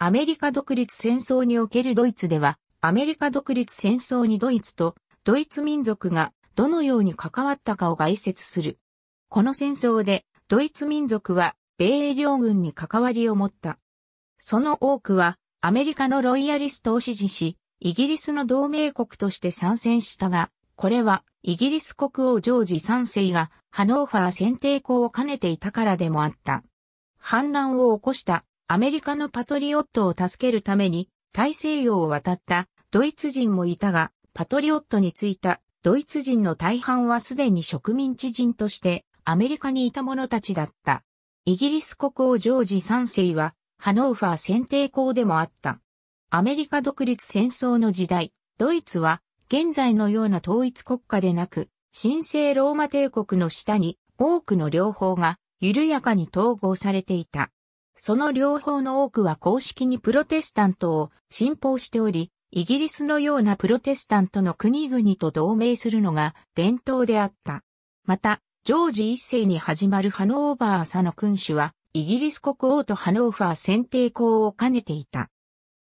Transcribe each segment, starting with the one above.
アメリカ独立戦争におけるドイツでは、アメリカ独立戦争にドイツとドイツ民族がどのように関わったかを概説する。この戦争でドイツ民族は米英両軍に関わりを持った。その多くはアメリカのロイヤリストを支持し、イギリスの同盟国として参戦したが、これはイギリス国王ジョージ3世がハノーファー選定校を兼ねていたからでもあった。反乱を起こしたアメリカのパトリオットを助けるために大西洋を渡ったドイツ人もいたが、パトリオットについたドイツ人の大半はすでに植民地人としてアメリカにいた者たちだった。イギリス国王ジョージ3世はハノーファー選定校でもあった。アメリカ独立戦争の時代、ドイツは現在のような統一国家でなく、神聖ローマ帝国の下に多くの両方が緩やかに統合されていた。その両方の多くは公式にプロテスタントを信奉しており、イギリスのようなプロテスタントの国々と同盟するのが伝統であった。また、ジョージ一世に始まるハノーバー朝の君主は、イギリス国王とハノーファー選定校を兼ねていた。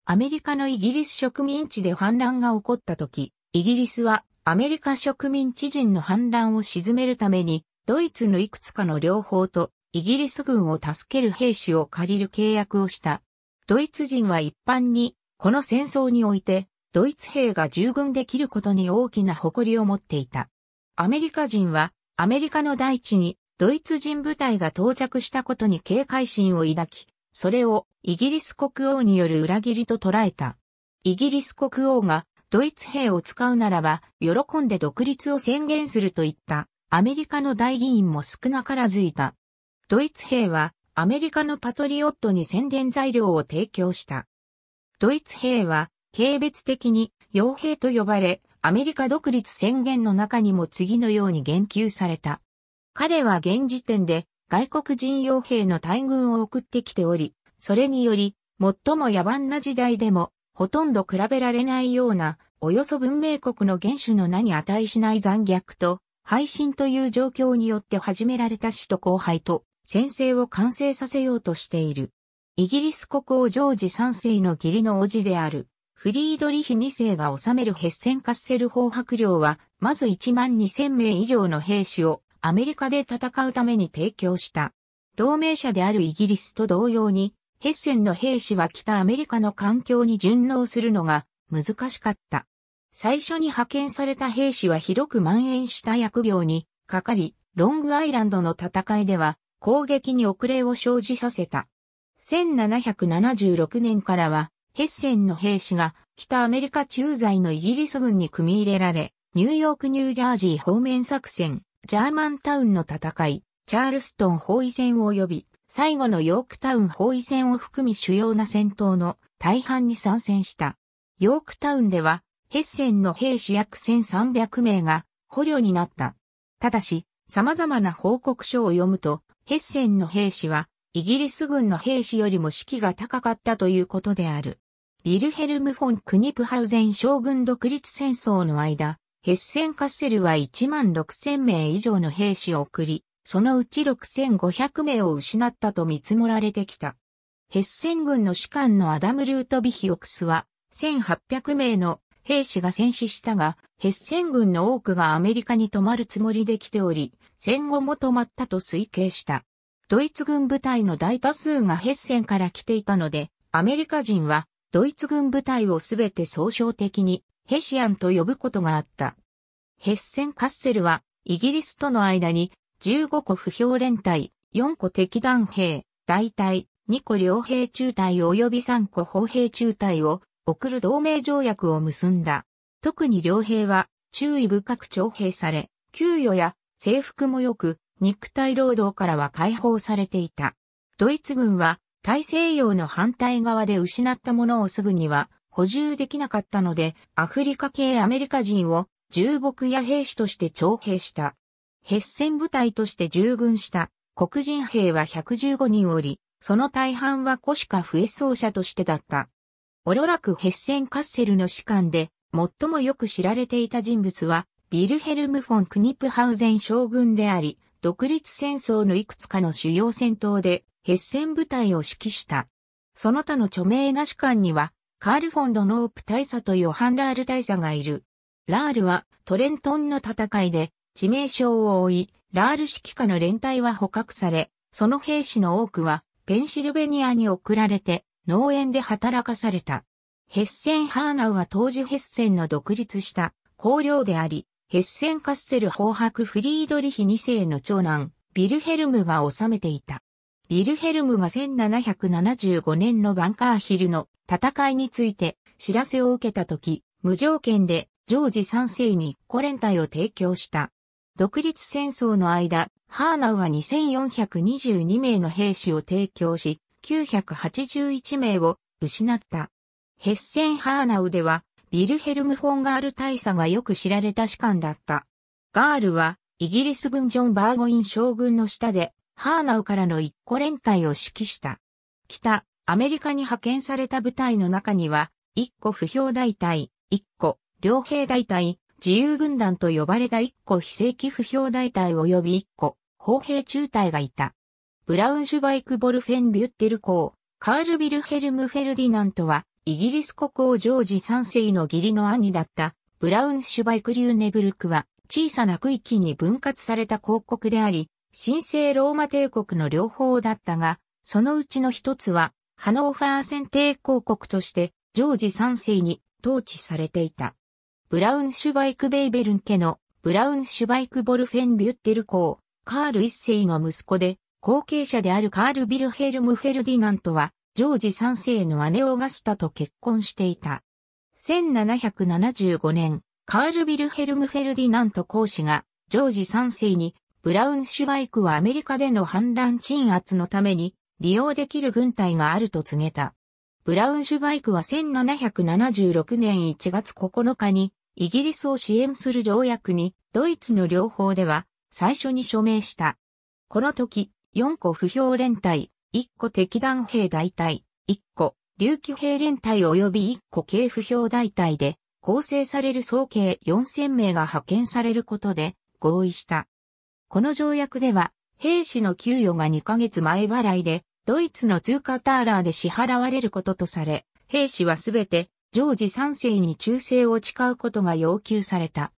アメリカのイギリス植民地で反乱が起こった時、イギリスはアメリカ植民地人の反乱を鎮めるために、ドイツのいくつかの両方とイギリス軍を助ける兵士を借りる契約をした。ドイツ人は一般に、この戦争において、ドイツ兵が従軍できることに大きな誇りを持っていた。アメリカ人は、アメリカの大地にドイツ人部隊が到着したことに警戒心を抱き、それをイギリス国王による裏切りと捉えた。イギリス国王がドイツ兵を使うならば、喜んで独立を宣言するといった、アメリカの大議員も少なからずいた。ドイツ兵はアメリカのパトリオットに宣伝材料を提供した。ドイツ兵は軽蔑的に傭兵と呼ばれ、アメリカ独立宣言の中にも次のように言及された。彼は現時点で外国人傭兵の大軍を送ってきており、それにより、最も野蛮な時代でも、ほとんど比べられないような、およそ文明国の元首の名に値しない残虐と、配信という状況によって始められた死と荒廃と、戦制を完成させようとしている。イギリス国王ジョージ3世の義理の叔父である、フリードリヒ2世が治めるヘッセンカッセル法白領は、まず1万2000名以上の兵士をアメリカで戦うために提供した。同盟者であるイギリスと同様に、ヘッセンの兵士は北アメリカの環境に順応するのが難しかった。最初に派遣された兵士は広く蔓延した疫病にかかり、ロングアイランドの戦いでは攻撃に遅れを生じさせた。1776年からは、ヘッセンの兵士が北アメリカ駐在のイギリス軍に組み入れられ、ニューヨークニュージャージー方面作戦、ジャーマンタウンの戦い、チャールストン包囲戦及び、最後のヨークタウン包囲戦を含み主要な戦闘の大半に参戦した。ヨークタウンでは、ヘッセンの兵士約1300名が捕虜になった。ただし、様々な報告書を読むと、ヘッセンの兵士は、イギリス軍の兵士よりも士気が高かったということである。ビルヘルム・フォン・クニプハウゼン将軍独立戦争の間、ヘッセン・カッセルは1万6000名以上の兵士を送り、そのうち6500名を失ったと見積もられてきた。ヘッセン軍の士官のアダム・ルートビヒオクスは、1800名の兵士が戦死したが、ヘッセン軍の多くがアメリカに泊まるつもりで来ており、戦後も泊まったと推計した。ドイツ軍部隊の大多数がヘッセンから来ていたので、アメリカ人はドイツ軍部隊をすべて総称的にヘシアンと呼ぶことがあった。ヘッセン・カッセルはイギリスとの間に15個不評連隊、4個敵弾兵、大隊、2個両兵中隊及び3個砲兵中隊を送る同盟条約を結んだ。特に両兵は注意深く徴兵され、給与や制服も良く、肉体労働からは解放されていた。ドイツ軍は大西洋の反対側で失ったものをすぐには補充できなかったので、アフリカ系アメリカ人を重木や兵士として徴兵した。ヘッセン部隊として従軍した黒人兵は115人おり、その大半は古しか増え奏者としてだった。オロラク・ヘッセン・カッセルの士官で、最もよく知られていた人物は、ビルヘルム・フォン・クニプハウゼン将軍であり、独立戦争のいくつかの主要戦闘で、ヘッセン部隊を指揮した。その他の著名な士官には、カール・フォンド・ノープ大佐とヨハン・ラール大佐がいる。ラールはトレントンの戦いで致命傷を負い、ラール指揮下の連隊は捕獲され、その兵士の多くはペンシルベニアに送られて農園で働かされた。ヘッセンハーナウは当時ヘッセンの独立した公領であり、ヘッセンカッセル法ク・フリードリヒ2世の長男、ビルヘルムが治めていた。ビルヘルムが1775年のバンカーヒルの戦いについて知らせを受けたとき、無条件でジョージ3世にコレン隊を提供した。独立戦争の間、ハーナウは2422名の兵士を提供し、981名を失った。ヘッセンハーナウでは、ビルヘルム・フォンガール大佐がよく知られた士官だった。ガールは、イギリス軍ジョン・バーゴイン将軍の下で、ハーナウからの一個連隊を指揮した。北、アメリカに派遣された部隊の中には、一個不評大隊、一個、両兵大隊、自由軍団と呼ばれた一個非正規不評大隊及び一個、砲兵中隊がいた。ブラウンシュバイク・ボルフェン・ビュッテル公、カール・ビルヘルム・フェルディナントは、イギリス国王ジョージ3世の義理の兄だった、ブラウンシュバイク・リューネブルクは、小さな区域に分割された広告であり、神聖ローマ帝国の両方だったが、そのうちの一つは、ハノーファー選帝公国として、ジョージ3世に統治されていた。ブラウンシュバイク・ベイベルン家のブラウンシュバイク・ボルフェン・ビュッテル公、カール1世の息子で、後継者であるカール・ビルヘルム・フェルディナントは、ジョージ3世の姉オガスタと結婚していた。1775年、カール・ビルヘルム・フェルディナント公使が、ジョージ3世に、ブラウンシュバイクはアメリカでの反乱鎮圧のために、利用できる軍隊があると告げた。ブラウンシュバイクは1776年1月9日に、イギリスを支援する条約に、ドイツの両方では、最初に署名した。この時、4個不評連隊、1個敵団兵大隊、1個琉球兵連隊及び1個軽不評大隊で構成される総計4000名が派遣されることで合意した。この条約では兵士の給与が2ヶ月前払いでドイツの通貨ターラーで支払われることとされ、兵士はすべて常時3世に忠誠を誓うことが要求された。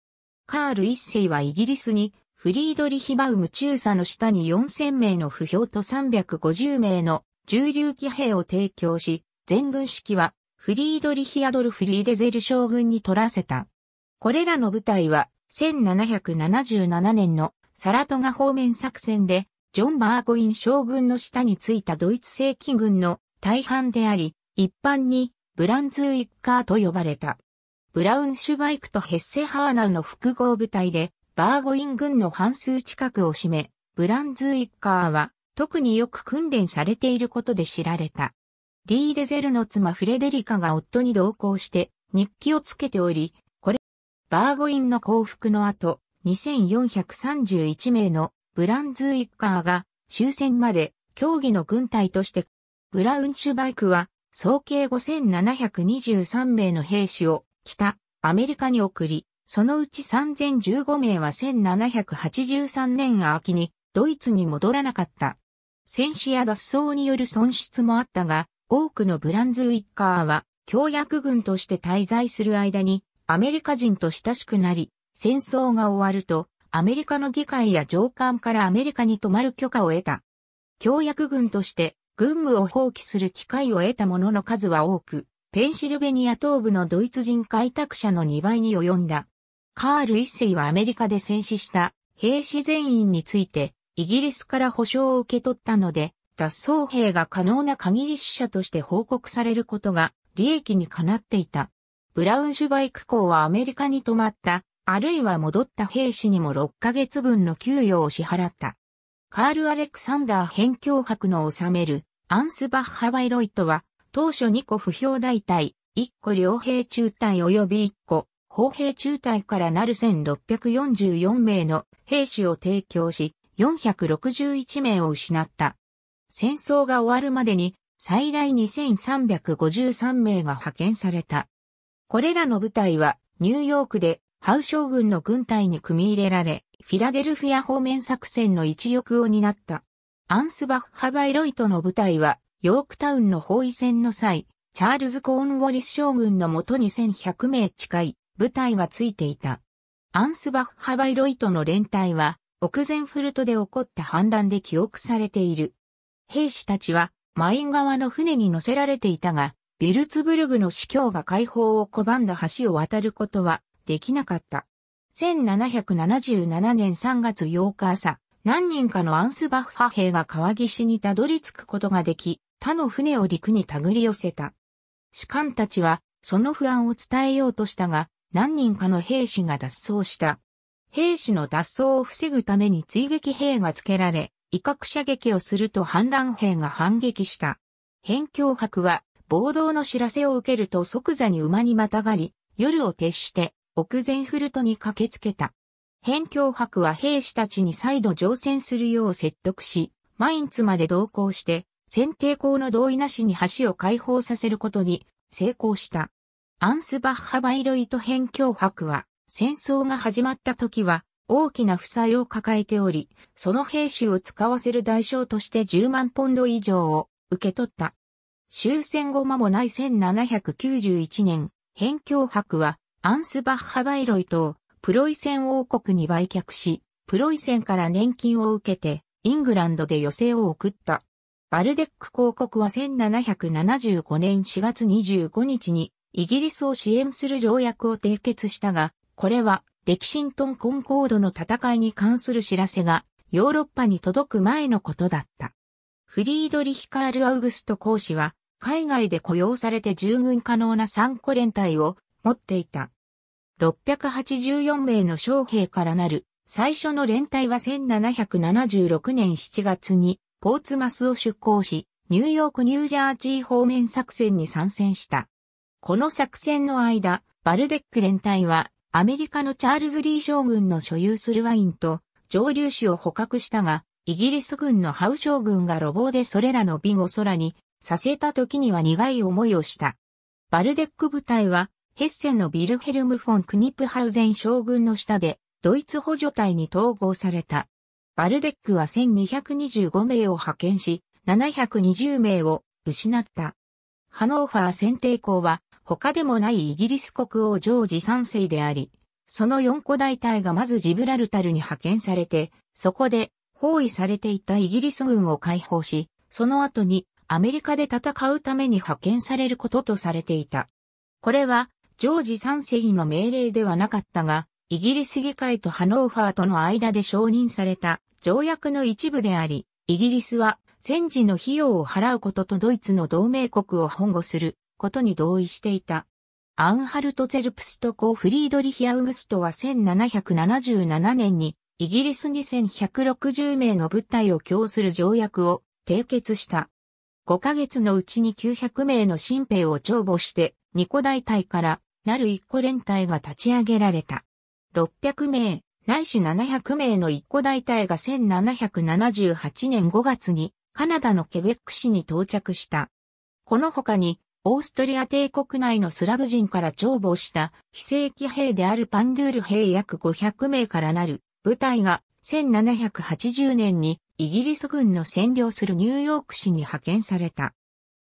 カール1世はイギリスにフリードリヒバウム中佐の下に4000名の不評と350名の重流騎兵を提供し、全軍指揮はフリードリヒアドル・フリーデゼル将軍に取らせた。これらの部隊は1777年のサラトガ方面作戦でジョン・バーゴイン将軍の下についたドイツ正規軍の大半であり、一般にブランズウィッカーと呼ばれた。ブラウンシュバイクとヘッセハーナーの複合部隊で、バーゴイン軍の半数近くを占め、ブランズウィッカーは特によく訓練されていることで知られた。リー・デゼルの妻フレデリカが夫に同行して日記をつけており、これ、バーゴインの降伏の後、2431名のブランズウィッカーが終戦まで競技の軍隊として、ブラウンシュバイクは総計5723名の兵士を北アメリカに送り、そのうち3015名は1783年秋にドイツに戻らなかった。戦死や脱走による損失もあったが、多くのブランズウィッカーは、協約軍として滞在する間に、アメリカ人と親しくなり、戦争が終わると、アメリカの議会や上官からアメリカに泊まる許可を得た。協約軍として、軍務を放棄する機会を得た者の数は多く、ペンシルベニア東部のドイツ人開拓者の2倍に及んだ。カール一世はアメリカで戦死した兵士全員について、イギリスから保証を受け取ったので、脱走兵が可能な限り死者として報告されることが利益にかなっていた。ブラウンシュバイク校はアメリカに泊まった、あるいは戻った兵士にも6ヶ月分の給与を支払った。カール・アレクサンダー辺境博の治めるアンスバッハ・バイロイトは当初2個不評大隊、1個両兵中隊及び1個砲兵中隊からなる1644名の兵士を提供し、461名を失った。戦争が終わるまでに最大2353名が派遣された。これらの部隊はニューヨークでハウ将軍の軍隊に組み入れられ、フィラデルフィア方面作戦の一翼を担った。アンスバッハ・バイロイトの部隊は、ヨークタウンの包囲戦の際、チャールズ・コーンウォリス将軍のもとに1100名近い部隊がついていた。アンスバッハ・バイロイトの連隊は、奥前フルトで起こった反乱で記憶されている。兵士たちは、マイン側の船に乗せられていたが、ビルツブルグの司教が解放を拒んだ橋を渡ることはできなかった。1777年3月8日朝、何人かのアンスバッハ兵が川岸にたどり着くことができ、他の船を陸に手繰り寄せた。士官たちは、その不安を伝えようとしたが、何人かの兵士が脱走した。兵士の脱走を防ぐために追撃兵が付けられ、威嚇射撃をすると反乱兵が反撃した。辺境伯は暴動の知らせを受けると即座に馬にまたがり、夜を徹して奥前フルトに駆けつけた。辺境伯は兵士たちに再度乗船するよう説得し、マインツまで同行して、選定校の同意なしに橋を解放させることに成功した。アンスバッハ・バイロイト辺境伯は、戦争が始まった時は、大きな負債を抱えており、その兵士を使わせる代償として10万ポンド以上を受け取った。終戦後間もない1791年、辺境伯は、アンスバッハ・バイロイトを、プロイセン王国に売却し、プロイセンから年金を受けて、イングランドで余生を送った。バルデック公国は1775年4月25日にイギリスを支援する条約を締結したが、これはレキシントンコンコードの戦いに関する知らせがヨーロッパに届く前のことだった。フリードリヒカール・アウグスト公使は海外で雇用されて従軍可能な3個連隊を持っていた。684名の将兵からなる最初の連隊は1776年7月にポーツマスを出港し、ニューヨーク・ニュージャージー方面作戦に参戦した。この作戦の間、バルデック連隊はアメリカのチャールズ・リー将軍の所有するワインと蒸留酒を捕獲したが、イギリス軍のハウ将軍が路傍でそれらの瓶を空にさせた時には苦い思いをした。バルデック部隊はヘッセンのビルヘルム・フォン・クニップハウゼン将軍の下でドイツ補助隊に統合された。バルデックは1225名を派遣し、720名を失った。ハノーファー選定校は他でもないイギリス国王ジョージ3世であり、その4個大隊がまずジブラルタルに派遣されて、そこで包囲されていたイギリス軍を解放し、その後にアメリカで戦うために派遣されることとされていた。これはジョージ3世の命令ではなかったが、イギリス議会とハノーファーとの間で承認された条約の一部であり、イギリスは戦時の費用を払うこととドイツの同盟国を保護することに同意していた。アウンハルト・ゼルプスト公フリードリヒ・アウグストは1777年にイギリスに1160名の部隊を供する条約を締結した。5ヶ月のうちに900名の新兵を重簿して2個大隊からなる1個連隊が立ち上げられた。600名、ないし700名の1個大隊が1778年5月にカナダのケベック市に到着した。この他にオーストリア帝国内のスラブ人から徴募した非正規兵であるパンドゥール兵約500名からなる部隊が1780年にイギリス軍の占領するニューヨーク市に派遣された。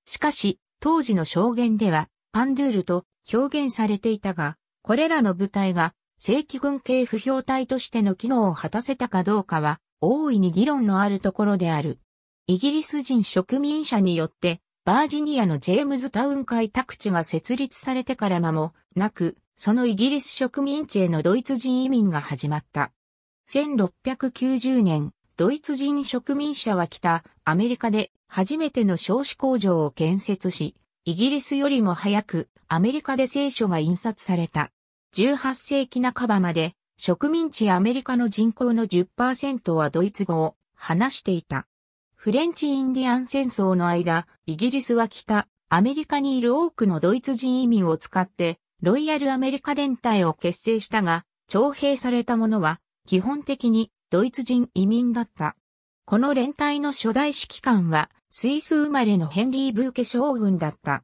しかし、当時の証言ではパンドゥールと表現されていたが、これらの部隊が正規軍系不評隊としての機能を果たせたかどうかは大いに議論のあるところである。イギリス人植民者によってバージニアのジェームズタウン開拓地が設立されてから間もなく、そのイギリス植民地へのドイツ人移民が始まった。1690年、ドイツ人植民者は来たアメリカで初めての少子工場を建設し、イギリスよりも早くアメリカで聖書が印刷された。18世紀半ばまで植民地アメリカの人口の10%はドイツ語を話していた。フレンチ・インディアン戦争の間、イギリスは北、アメリカにいる多くのドイツ人移民を使って、ロイヤル・アメリカ連隊を結成したが、徴兵された者は、基本的にドイツ人移民だった。この連隊の初代指揮官は、スイス生まれのヘンリー・ブーケ将軍だった。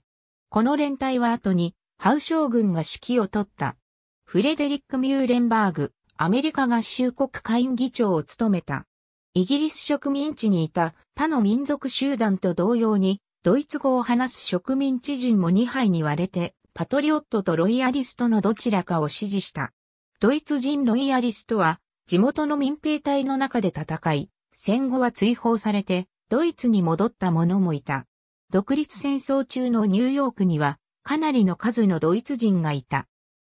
この連隊は後に、ハウ将軍が指揮を取った。フレデリック・ミューレンバーグ、アメリカ合衆国会議長を務めた。イギリス植民地にいた他の民族集団と同様に、ドイツ語を話す植民地人も2杯に割れて、パトリオットとロイヤリストのどちらかを支持した。ドイツ人ロイヤリストは、地元の民兵隊の中で戦い、戦後は追放されて、ドイツに戻った者もいた。独立戦争中のニューヨークには、かなりの数のドイツ人がいた。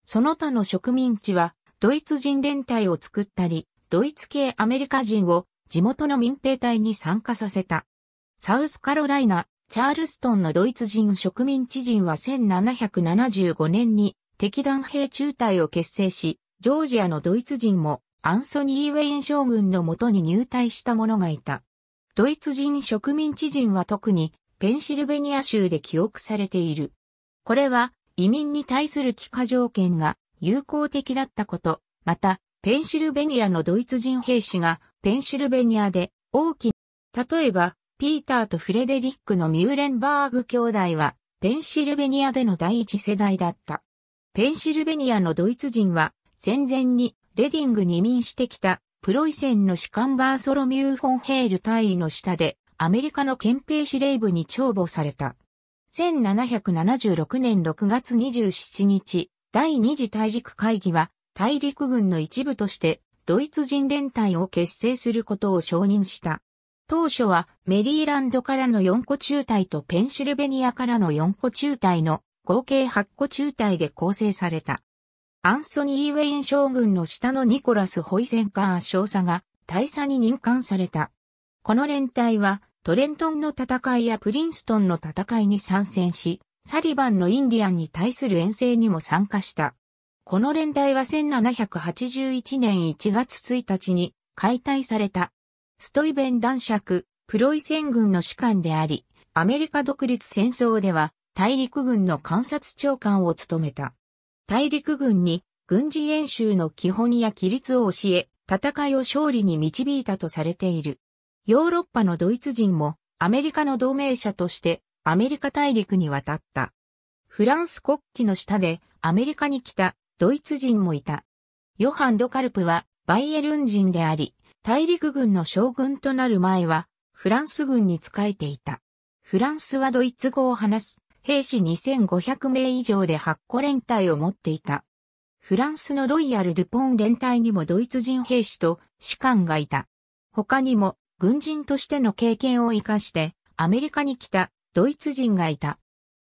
その他の植民地は、ドイツ人連帯を作ったり、ドイツ系アメリカ人を地元の民兵隊に参加させた。サウスカロライナ、チャールストンのドイツ人植民地人は1775年に敵弾兵中隊を結成し、ジョージアのドイツ人もアンソニー・ウェイン将軍のもとに入隊した者がいた。ドイツ人植民地人は特にペンシルベニア州で記憶されている。これは移民に対する帰化条件が有効的だったこと、またペンシルベニアのドイツ人兵士がペンシルベニアで大きな、例えば、ピーターとフレデリックのミューレンバーグ兄弟は、ペンシルベニアでの第一世代だった。ペンシルベニアのドイツ人は、戦前にレディングに移民してきた、プロイセンの士官バーソロミュー・フォンヘール大尉の下で、アメリカの憲兵司令部に帳簿された。1776年6月27日、第二次大陸会議は、大陸軍の一部としてドイツ人連隊を結成することを承認した。当初はメリーランドからの4個中隊とペンシルベニアからの4個中隊の合計8個中隊で構成された。アンソニー・ウェイン将軍の下のニコラス・ホイゼンカー少佐が大佐に任官された。この連隊はトレントンの戦いやプリンストンの戦いに参戦し、サリバンのインディアンに対する遠征にも参加した。この連隊は1781年1月1日に解体された。ストイベン男爵、プロイセン軍の士官であり、アメリカ独立戦争では大陸軍の観察長官を務めた。大陸軍に軍事演習の基本や規律を教え、戦いを勝利に導いたとされている。ヨーロッパのドイツ人もアメリカの同盟者としてアメリカ大陸に渡った。フランス国旗の下でアメリカに来たドイツ人もいた。ヨハン・ド・カルプはバイエルン人であり、大陸軍の将軍となる前はフランス軍に仕えていた。フランスはドイツ語を話す兵士2500名以上で8個連隊を持っていた。フランスのロイヤル・ドゥポン連隊にもドイツ人兵士と士官がいた。他にも軍人としての経験を活かしてアメリカに来たドイツ人がいた。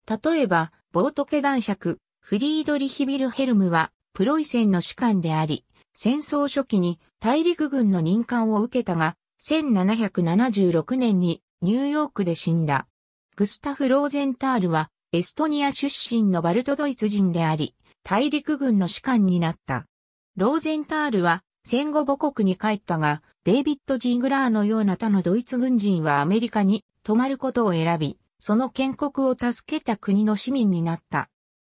例えば、ボートケ男爵、フリードリヒビルヘルムは、プロイセンの士官であり、戦争初期に大陸軍の任官を受けたが、1776年にニューヨークで死んだ。グスタフ・ローゼンタールは、エストニア出身のバルトドイツ人であり、大陸軍の士官になった。ローゼンタールは戦後母国に帰ったが、デイビッド・ジーグラーのような他のドイツ軍人はアメリカに泊まることを選び、その建国を助けた国の市民になった。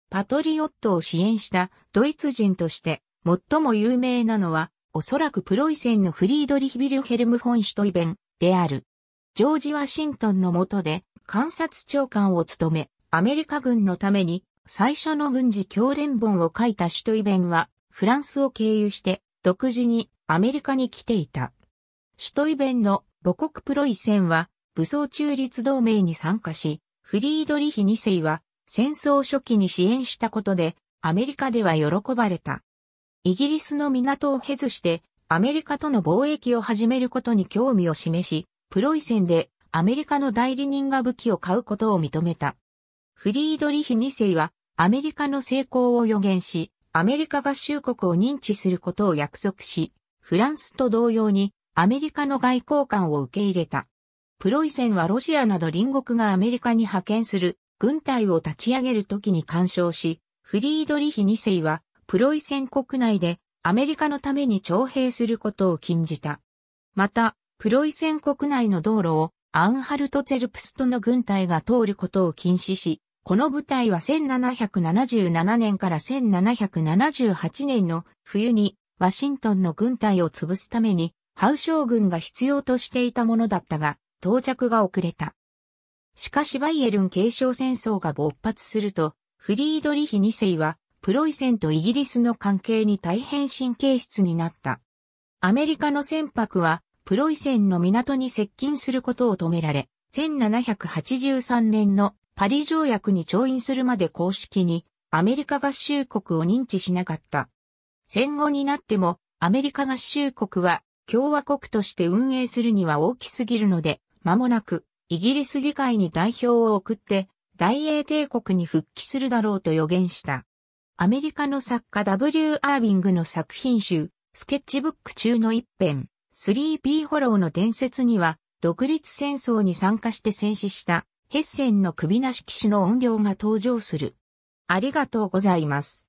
パトリオットを支援したドイツ人として最も有名なのはおそらくプロイセンのフリードリヒ・ビルヘルム・フォン・シュトイベンである。ジョージ・ワシントンの下で観察長官を務めアメリカ軍のために最初の軍事教練本を書いたシュトイベンはフランスを経由して独自にアメリカに来ていた。シュトイベンの母国プロイセンは武装中立同盟に参加し、フリードリヒ2世は戦争初期に支援したことで、アメリカでは喜ばれた。イギリスの港を経ずして、アメリカとの貿易を始めることに興味を示し、プロイセンでアメリカの代理人が武器を買うことを認めた。フリードリヒ2世はアメリカの成功を予言し、アメリカ合衆国を認知することを約束し、フランスと同様にアメリカの外交官を受け入れた。プロイセンはロシアなど隣国がアメリカに派遣する軍隊を立ち上げる時に干渉し、フリードリヒ2世はプロイセン国内でアメリカのために徴兵することを禁じた。また、プロイセン国内の道路をアンハルトツェルプストの軍隊が通ることを禁止し、この部隊は1777年から1778年の冬にワシントンの軍隊を潰すためにハウ将軍が必要としていたものだったが、到着が遅れた。しかしバイエルン継承戦争が勃発すると、フリードリヒ2世は、プロイセンとイギリスの関係に大変神経質になった。アメリカの船舶は、プロイセンの港に接近することを止められ、1783年のパリ条約に調印するまで公式に、アメリカ合衆国を認知しなかった。戦後になっても、アメリカ合衆国は、共和国として運営するには大きすぎるので、間もなく、イギリス議会に代表を送って大英帝国に復帰するだろうと予言した。アメリカの作家 W. アービングの作品集、スケッチブック中の一編、スリーピーホローの伝説には、独立戦争に参加して戦死したヘッセンの首なし騎士の音量が登場する。ありがとうございます。